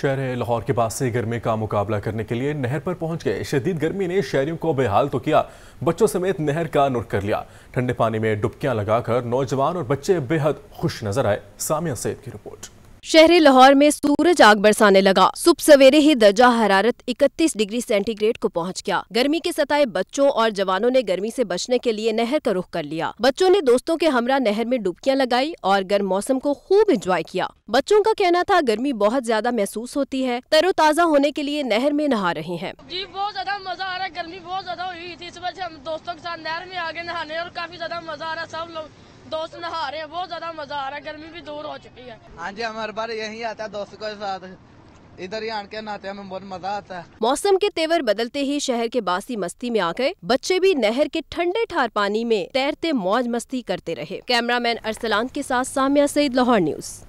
शहर लाहौर के पास से गर्मी का मुकाबला करने के लिए नहर पर पहुंच गए शदीद गर्मी ने शहरियों को बेहाल तो किया बच्चों समेत नहर का नुट कर लिया ठंडे पानी में डुबकियां लगाकर नौजवान और बच्चे बेहद खुश नजर आए सामिया सैद की रिपोर्ट शहर लाहौर में सूरज आग बरसाने लगा सुबह सवेरे ही दर्जा हरारत 31 डिग्री सेंटीग्रेड को पहुंच गया गर्मी के सताए बच्चों और जवानों ने गर्मी से बचने के लिए नहर का रुख कर लिया बच्चों ने दोस्तों के हमरा नहर में डुबकियां लगाई और गर्म मौसम को खूब एंजॉय किया बच्चों का कहना था गर्मी बहुत ज्यादा महसूस होती है तरोताजा होने के लिए नहर में नहा रहे हैं जी बहुत ज्यादा मजा आ रहा है गर्मी बहुत ज्यादा हुई थी इस वजह से हम दोस्तों के साथ नहर में आगे नहाने और काफी ज्यादा मजा आ रहा है सब लोग दोस्त नहा रहे हैं बहुत ज्यादा मजा आ रहा है गर्मी भी दूर हो चुकी है हाँ जी हमारे बार यही आता है दोस्तों के साथ इधर ही आके नहाते हमें बहुत मजा आता है मौसम के तेवर बदलते ही शहर के बासी मस्ती में आ गए बच्चे भी नहर के ठंडे ठार पानी में तैरते मौज मस्ती करते रहे कैमरामैन अरसलान के साथ सामिया सईद लाहौर न्यूज